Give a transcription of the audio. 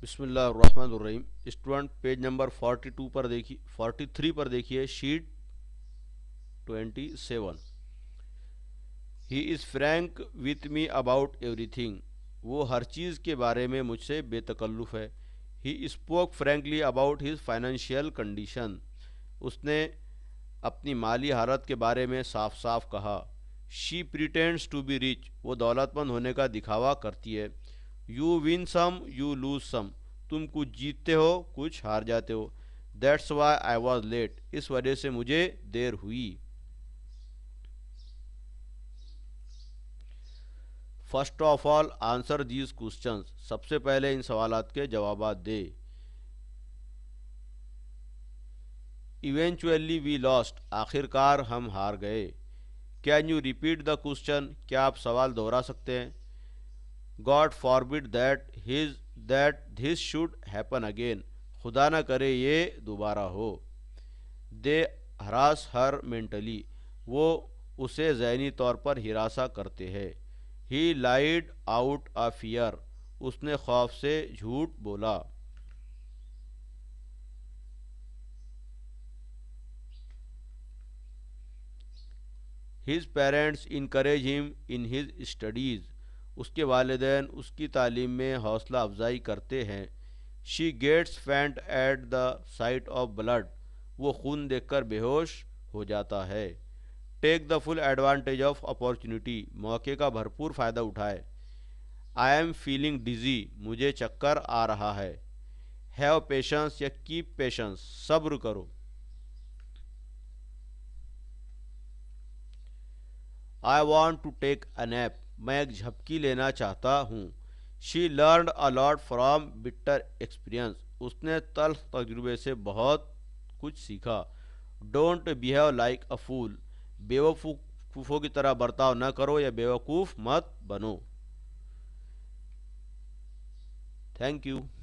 बिसमीम student page number 42 पर देखिए 43 पर देखिए sheet 27 he is frank with me about everything वो हर चीज़ के बारे में मुझसे बेतकल्लुफ़ है he spoke frankly about his financial condition उसने अपनी माली हालत के बारे में साफ साफ कहा she pretends to be rich वो दौलतमंद होने का दिखावा करती है you win some you lose some तुम कुछ जीतते हो कुछ हार जाते हो that's why I was late इस वजह से मुझे देर हुई first of all answer these question सबसे पहले इन सवाल के जवाब दे इवेंचुअली वी लॉस्ट आखिरकार हम हार गए can you repeat the question क्या आप सवाल दोहरा सकते हैं God forbid that his that this should happen again खुदा ना करे ये दोबारा हो दे हरास हर मेंटली वो उसे जहनी तौर पर हिरासा करते हैं he lied out of fear उसने खौफ से झूठ बोला his parents encourage him in his studies उसके वालदेन उसकी तालीम में हौसला अफजाई करते हैं she gets faint at the sight of blood वो खून देखकर बेहोश हो जाता है take the full advantage of opportunity मौके का भरपूर फ़ायदा उठाए आई एम फीलिंग डिजी मुझे चक्कर आ रहा है हैव पेशेंस या कीप पेशेंस सब्र करो I want to take a nap मैं एक झपकी लेना चाहता हूँ she learn a lot from bitter experience उसने तल्ख तजुर्बे से बहुत कुछ सीखा don't behave like a fool बेवकूफ़ों की तरह बर्ताव न करो या बेवकूफ़ मत बनो थैंक यू